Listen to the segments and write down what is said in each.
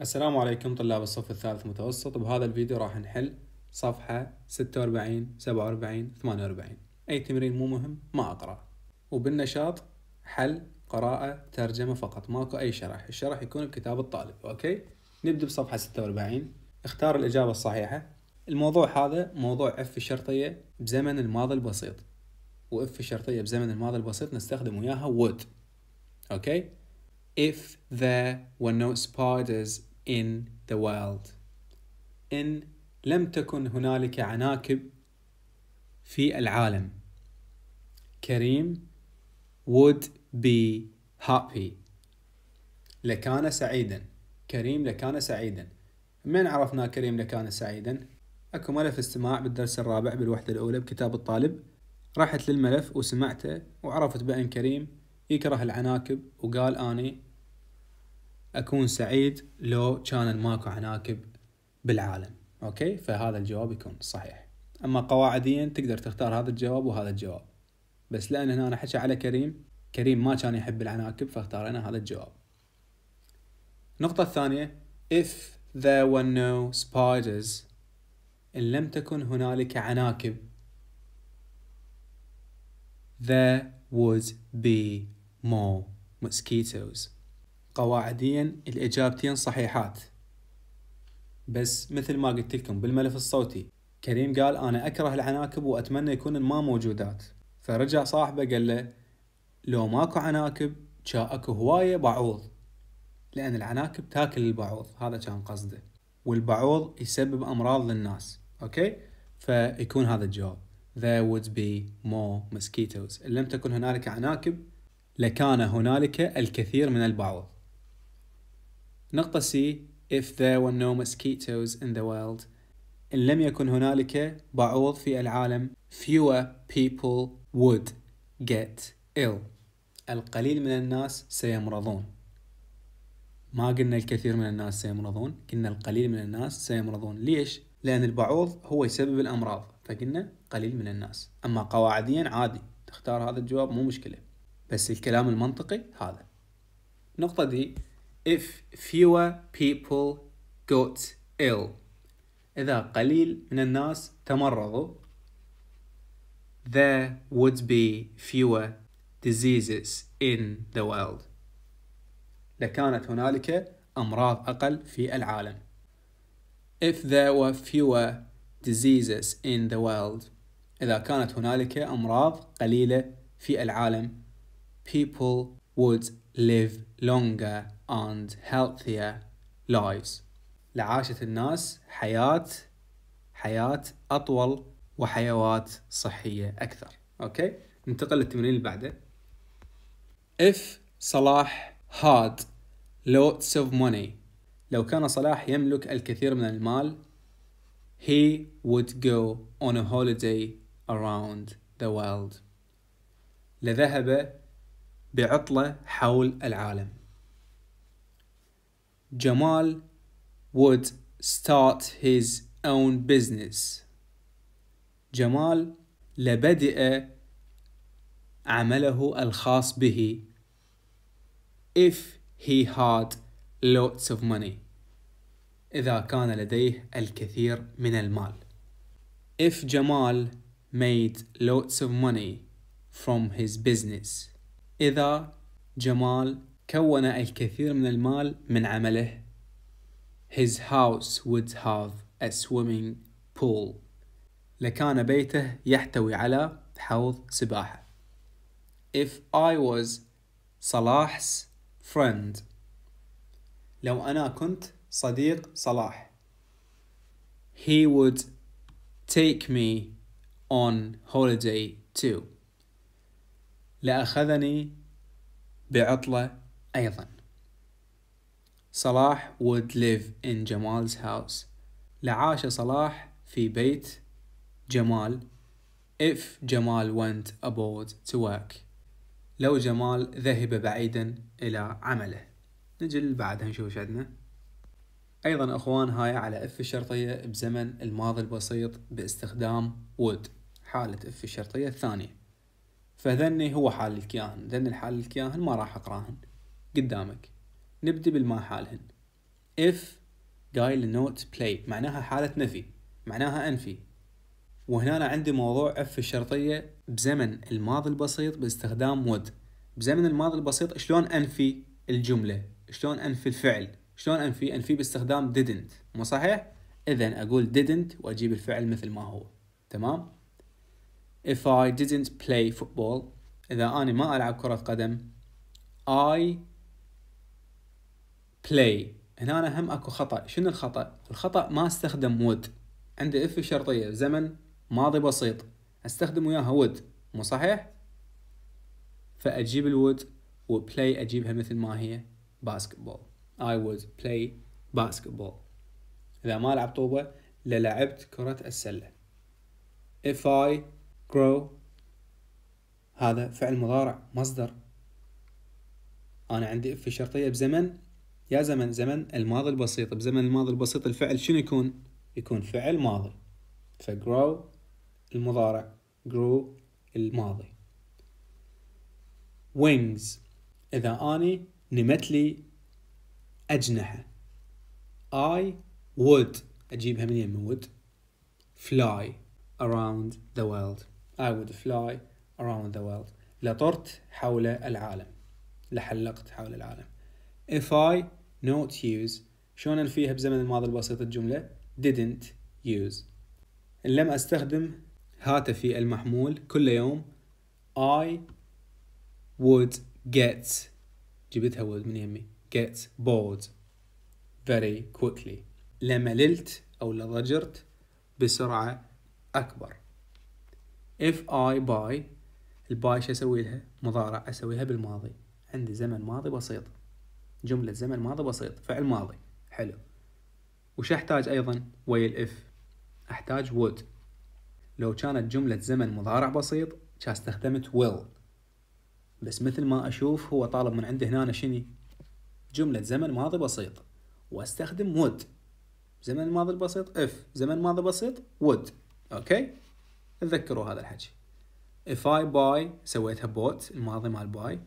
السلام عليكم طلاب الصف الثالث متوسط بهذا الفيديو راح نحل صفحة 46 47 48 أي تمرين مو مهم ما أقرأ وبالنشاط حل قراءة ترجمة فقط ماكو أي شرح الشرح يكون بكتاب الطالب أوكي نبدأ بصفحة 46 اختار الإجابة الصحيحة الموضوع هذا موضوع اف الشرطية بزمن الماضي البسيط واف الشرطية بزمن الماضي البسيط نستخدم وياها would اوكي if there were no spiders in the world إن لم تكن هنالك عناكب في العالم كريم would be happy لكان سعيدا كريم لكان سعيدا من عرفنا كريم لكان سعيدا اكو ملف استماع بالدرس الرابع بالوحدة الأولى بكتاب الطالب رحت للملف وسمعته وعرفت بأن كريم يكره العناكب وقال أني أكون سعيد لو كان ماكو عناكب بالعالم أوكي فهذا الجواب يكون صحيح أما قواعديا تقدر تختار هذا الجواب وهذا الجواب بس لأن هنا أنا حكي على كريم كريم ما كان يحب العناكب فاختارنا هذا الجواب النقطة الثانية if there were no spiders إن لم تكن هنالك عناكب there would be more mosquitoes قواعديا الإجابتين صحيحات بس مثل ما قلت لكم بالملف الصوتي كريم قال أنا أكره العناكب وأتمنى يكون ما موجودات فرجع صاحبه قال له لو ماكو عناكب جاء اكو هواية بعوض لأن العناكب تاكل البعوض هذا كان قصده والبعوض يسبب أمراض للناس أوكي فيكون هذا الجواب there would be more mosquitoes إن لم تكن هنالك عناكب لكان هنالك الكثير من البعوض نقطة C if there were no mosquitoes in the world إن لم يكن هنالك بعوض في العالم fewer people would get ill القليل من الناس سيمرضون ما قلنا الكثير من الناس سيمرضون قلنا القليل من الناس سيمرضون ليش؟ لأن البعوض هو يسبب الأمراض فقلنا قليل من الناس أما قواعديا عادي تختار هذا الجواب مو مشكلة بس الكلام المنطقي هذا نقطة دي if fewer people got ill إذا قليل من الناس تمرضوا there would be fewer diseases in the world لكانت هنالك أمراض أقل في العالم if there were fewer diseases in the world إذا كانت هنالك أمراض قليلة في العالم people would live longer and healthier lives لعاشت الناس حياة حياة أطول وحيوات صحية أكثر أوكي ننتقل للتمرين اللي بعده If صلاح had lots of money لو كان صلاح يملك الكثير من المال he would go on a holiday around the world لذهب بعطلة حول العالم جمال would start his own business جمال لبدأ عمله الخاص به if he had lots of money إذا كان لديه الكثير من المال if جمال made lots of money from his business إذا جمال كون الكثير من المال من عمله His house would have a swimming pool لكان بيته يحتوي على حوض سباحة If I was صلاح's friend لو أنا كنت صديق صلاح He would take me on holiday too لأخذني بعطلة أيضا صلاح would live in Jamal's house لعاش صلاح في بيت جمال if جمال went abroad to work لو جمال ذهب بعيدا إلى عمله نجي بعدها نشوف ايش عندنا أيضا أخوان هاي على اف الشرطية بزمن الماضي البسيط باستخدام would حالة اف الشرطية الثانية فذني هو حال الكياهن ذن الحال الكياهن ما راح اقراهن قدامك نبدي بالما حالهن if قايل note play معناها حالة نفي معناها أنفي وهنا أنا عندي موضوع اف الشرطية بزمن الماضي البسيط باستخدام would بزمن الماضي البسيط شلون أنفي الجملة شلون أنفي الفعل شلون أنفي أنفي باستخدام didn't مو صحيح إذا أقول didn't وأجيب الفعل مثل ما هو تمام if I didn't play football إذا أنا ما ألعب كرة قدم I play هنا أنا هم أكو خطأ شنو الخطأ؟ الخطأ ما استخدم would عندي if شرطية زمن ماضي بسيط استخدم وياها would مو صحيح؟ فأجيب الwould وبلاي أجيبها مثل ما هي basketball I would play basketball إذا ما لعب طوبة للعبت كرة السلة if I grow هذا فعل مضارع مصدر أنا عندي إف شرطية بزمن يا زمن زمن الماضي البسيط بزمن الماضي البسيط الفعل شنو يكون؟ يكون فعل ماضي فgrow المضارع grow الماضي wings إذا أني نمت لي أجنحة I would أجيبها من يم would fly around the world I would fly around the world لطرت حول العالم لحلقت حول العالم if I not use شلون فيها بزمن الماضي البسيط الجملة didn't use إن لم أستخدم هاتفي المحمول كل يوم I would get جبتها would من يمي get bored very quickly لمللت أو لضجرت بسرعة أكبر اف اي باي الباي شو اسوي لها مضارع اسويها بالماضي عندي زمن ماضي بسيط جملة زمن ماضي بسيط فعل ماضي حلو وش احتاج ايضا ويا الاف احتاج would لو كانت جملة زمن مضارع بسيط كان استخدمت will بس مثل ما اشوف هو طالب من عندي هنا شني جملة زمن ماضي بسيط واستخدم would زمن ماضي بسيط if زمن ماضي بسيط would اوكي تذكروا هذا الحكي if I buy سويتها bought الماضي مال buy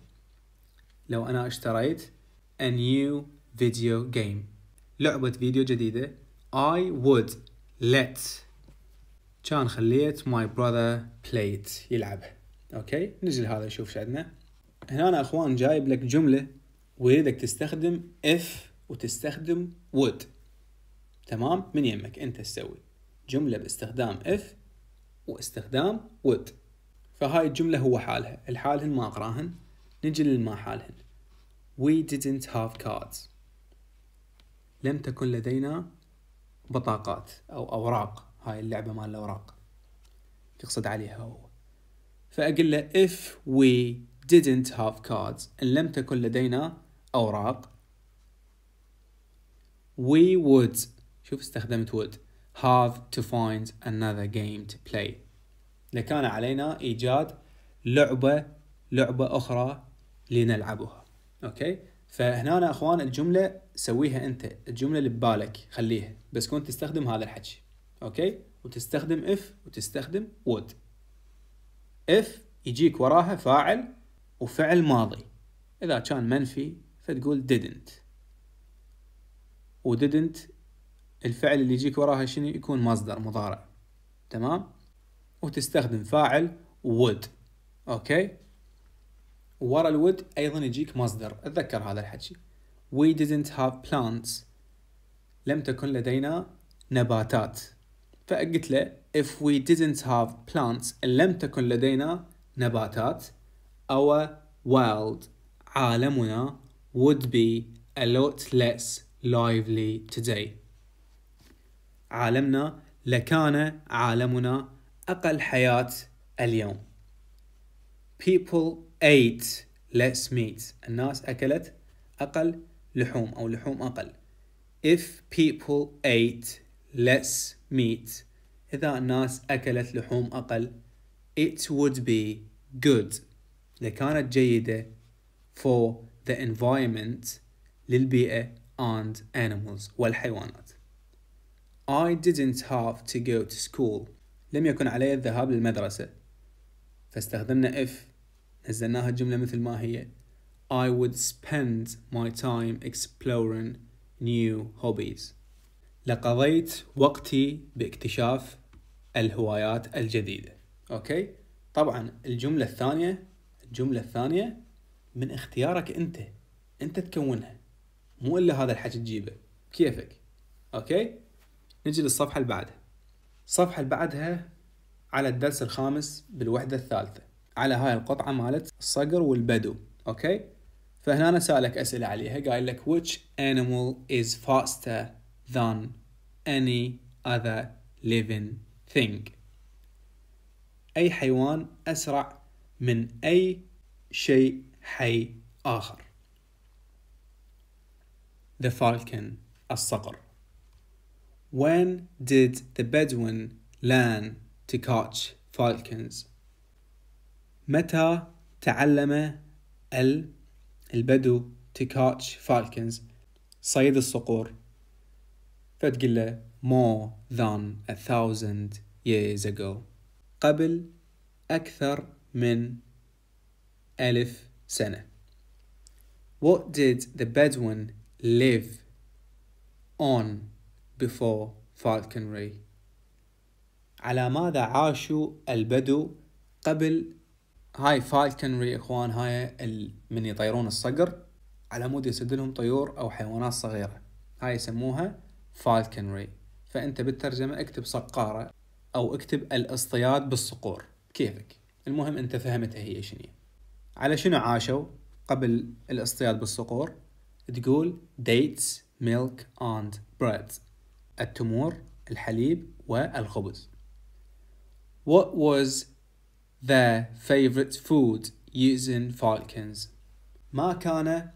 لو أنا اشتريت a new video game لعبة فيديو جديدة I would let كان خليت my brother play it يلعبه اوكي نجي لهذا نشوف شو عندنا هنا أنا اخوان جايب لك جملة ويريدك تستخدم if وتستخدم would تمام من يمك انت تسوي جملة باستخدام if واستخدام would فهاي الجملة هو حالها الحالهن ما أقراهن نجي للما حالهن We didn't have cards لم تكن لدينا بطاقات أو أوراق هاي اللعبة مال الأوراق يقصد عليها هو فأقول له if we didn't have cards إن لم تكن لدينا أوراق we would شوف استخدمت would have to find another game to play لكان علينا إيجاد لعبة لعبة أخرى لنلعبها أوكي فهنا أخوان الجملة سويها أنت الجملة اللي ببالك خليها بس كنت تستخدم هذا الحكي أوكي وتستخدم if وتستخدم would if يجيك وراها فاعل وفعل ماضي إذا كان منفي فتقول didn't و didn't الفعل اللي يجيك وراها شنو يكون مصدر مضارع تمام وتستخدم فاعل would اوكي ورا الود ايضا يجيك مصدر اتذكر هذا الحكي we didn't have plants لم تكن لدينا نباتات فقلت له if we didn't have plants لم تكن لدينا نباتات our world عالمنا would be a lot less lively today عالمنا لكان عالمنا أقل حياة اليوم people ate less meat الناس أكلت أقل لحوم أو لحوم أقل if people ate less meat إذا الناس أكلت لحوم أقل it would be good لكانت جيدة for the environment للبيئة and animals والحيوانات I didn't have to go to school لم يكن علي الذهاب للمدرسة فاستخدمنا if نزلناها الجملة مثل ما هي I would spend my time exploring new hobbies لقضيت وقتي باكتشاف الهوايات الجديدة أوكي طبعا الجملة الثانية الجملة الثانية من اختيارك أنت أنت تكونها مو إلا هذا الحكي تجيبه كيفك أوكي نجي للصفحة اللي بعدها الصفحة اللي بعدها على الدرس الخامس بالوحدة الثالثة على هاي القطعة مالت الصقر والبدو اوكي فهنا أنا سألك أسئلة عليها قايل لك which animal is faster than any other living thing أي حيوان أسرع من أي شيء حي آخر The Falcon الصقر When did the Bedouin learn to catch falcons? متى تعلم البدو to catch falcons صيد الصقور فتقول له more than a thousand years ago قبل أكثر من ألف سنة What did the Bedouin live on before falconry على ماذا عاشوا البدو قبل هاي فالكنري اخوان هاي من يطيرون الصقر على مود يسد لهم طيور او حيوانات صغيره هاي يسموها فالكنري فانت بالترجمه اكتب صقاره او اكتب الاصطياد بالصقور كيفك المهم انت فهمتها هي شنو على شنو عاشوا قبل الاصطياد بالصقور تقول dates milk and bread التمور الحليب والخبز What was their favorite food using Falcons ما كان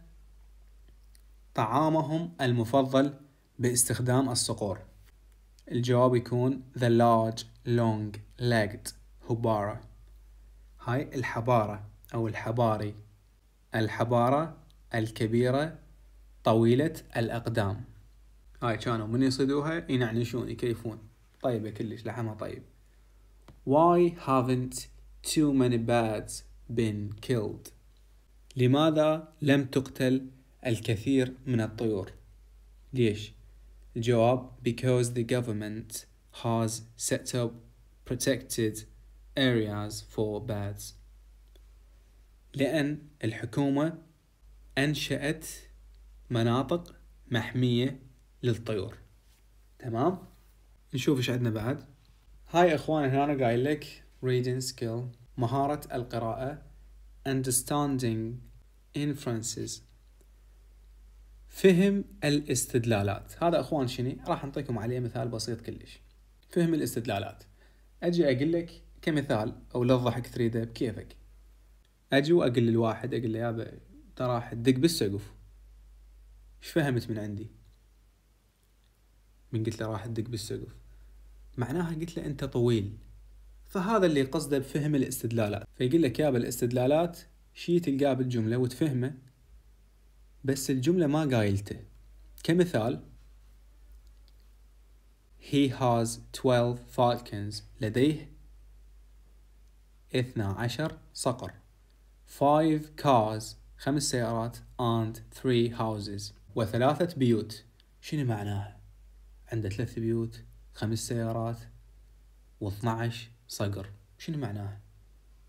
طعامهم المفضل باستخدام الصقور الجواب يكون the large long legged هبارة هاي الحبارة أو الحباري الحبارة الكبيرة طويلة الأقدام هاي كانوا من يصيدوها ينعنشون إيه يكيفون طيبة كلش لحمها طيب Why haven't too many birds been killed لماذا لم تقتل الكثير من الطيور ليش الجواب because the government has set up protected areas for birds لأن الحكومة أنشأت مناطق محمية للطيور تمام نشوف ايش عندنا بعد هاي اخوان هنا انا قايل لك reading skill مهارة القراءة understanding inferences فهم الاستدلالات هذا اخوان شني راح نعطيكم عليه مثال بسيط كلش فهم الاستدلالات اجي اقول لك كمثال او لضحك تريده بكيفك اجي واقول للواحد اقول له يابا ترى راح تدق بالسقف ايش فهمت من عندي من قلت له راح تدق بالسقف معناها قلت له انت طويل فهذا اللي قصده بفهم الاستدلالات فيقول لك يابا الاستدلالات شي تلقاه بالجملة وتفهمه بس الجملة ما قايلته كمثال He has 12 falcons لديه 12 صقر 5 cars خمس سيارات and 3 houses وثلاثة بيوت شنو معناها؟ عنده ثلاث بيوت خمس سيارات و12 صقر شنو معناها؟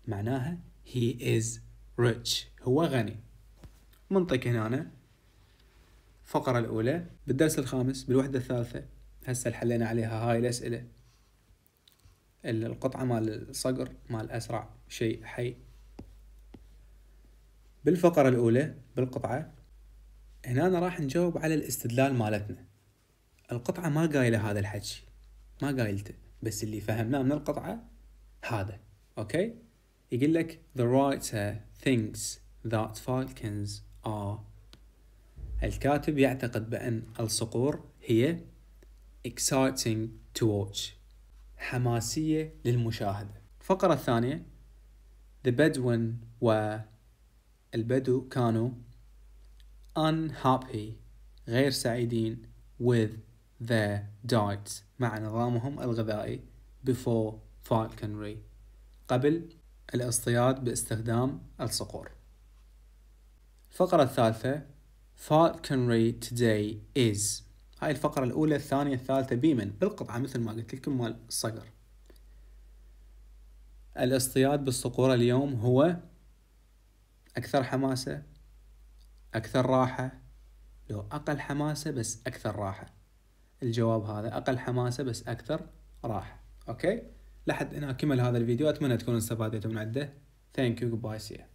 معناها هي از ريتش هو غني منطق هنا أنا. الفقرة الأولى بالدرس الخامس بالوحدة الثالثة هسه حلينا عليها هاي الأسئلة القطعة مال الصقر مال أسرع شيء حي بالفقرة الأولى بالقطعة هنا راح نجاوب على الاستدلال مالتنا القطعة ما قايلة هذا الحكي ما قايلته بس اللي فهمناه من القطعة هذا اوكي يقول لك the writer thinks that falcons are الكاتب يعتقد بأن الصقور هي exciting to watch حماسية للمشاهدة الفقرة الثانية The Bedouin والبدو كانوا unhappy غير سعيدين with their diets مع نظامهم الغذائي before falconry قبل الاصطياد باستخدام الصقور الفقرة الثالثة falconry today is هاي الفقرة الأولى الثانية الثالثة بيمن بالقطعة مثل ما قلت لكم مال الصقر الاصطياد بالصقور اليوم هو أكثر حماسة أكثر راحة لو أقل حماسة بس أكثر راحة الجواب هذا اقل حماسه بس اكثر راحه اوكي لحد هنا كمل هذا الفيديو اتمنى تكونوا استفادتوا من عده ثانك يو باي سي